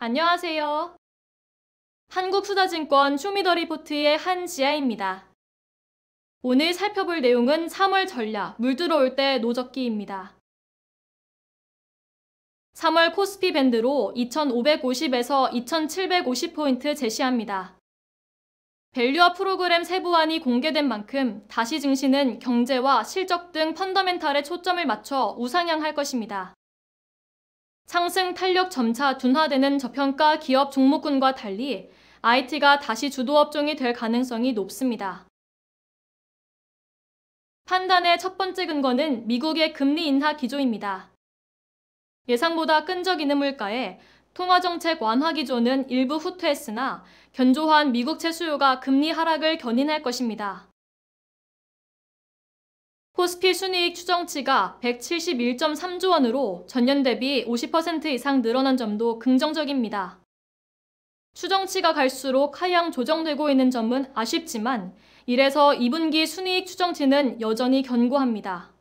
안녕하세요. 한국수자증권 쇼미더리포트의 한지아입니다. 오늘 살펴볼 내용은 3월 전략, 물 들어올 때 노적기입니다. 3월 코스피 밴드로 2550에서 2750포인트 제시합니다. 밸류업 프로그램 세부안이 공개된 만큼 다시 증시는 경제와 실적 등 펀더멘탈에 초점을 맞춰 우상향할 것입니다. 상승 탄력 점차 둔화되는 저평가 기업 종목군과 달리 IT가 다시 주도업종이 될 가능성이 높습니다. 판단의 첫 번째 근거는 미국의 금리 인하 기조입니다. 예상보다 끈적이는 물가에 통화정책 완화 기조는 일부 후퇴했으나 견조한 미국 채수요가 금리 하락을 견인할 것입니다. 코스피 순이익 추정치가 171.3조 원으로 전년 대비 50% 이상 늘어난 점도 긍정적입니다. 추정치가 갈수록 하향 조정되고 있는 점은 아쉽지만 이래서 2분기 순이익 추정치는 여전히 견고합니다.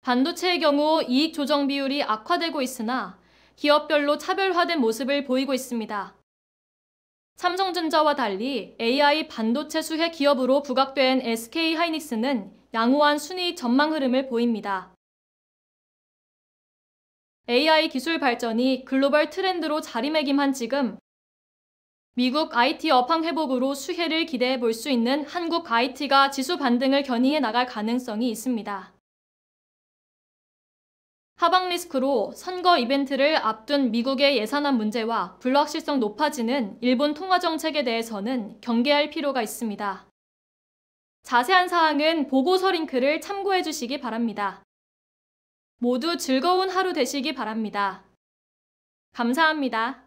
반도체의 경우 이익 조정 비율이 악화되고 있으나 기업별로 차별화된 모습을 보이고 있습니다. 삼성전자와 달리 AI 반도체 수혜 기업으로 부각된 SK 하이닉스는 양호한 순위 전망 흐름을 보입니다. AI 기술 발전이 글로벌 트렌드로 자리매김한 지금 미국 IT 업황 회복으로 수혜를 기대해 볼 수 있는 한국 IT가 지수 반등을 견인해 나갈 가능성이 있습니다. 하방 리스크로 선거 이벤트를 앞둔 미국의 예산안 문제와 불확실성 높아지는 일본 통화 정책에 대해서는 경계할 필요가 있습니다. 자세한 사항은 보고서 링크를 참고해 주시기 바랍니다. 모두 즐거운 하루 되시기 바랍니다. 감사합니다.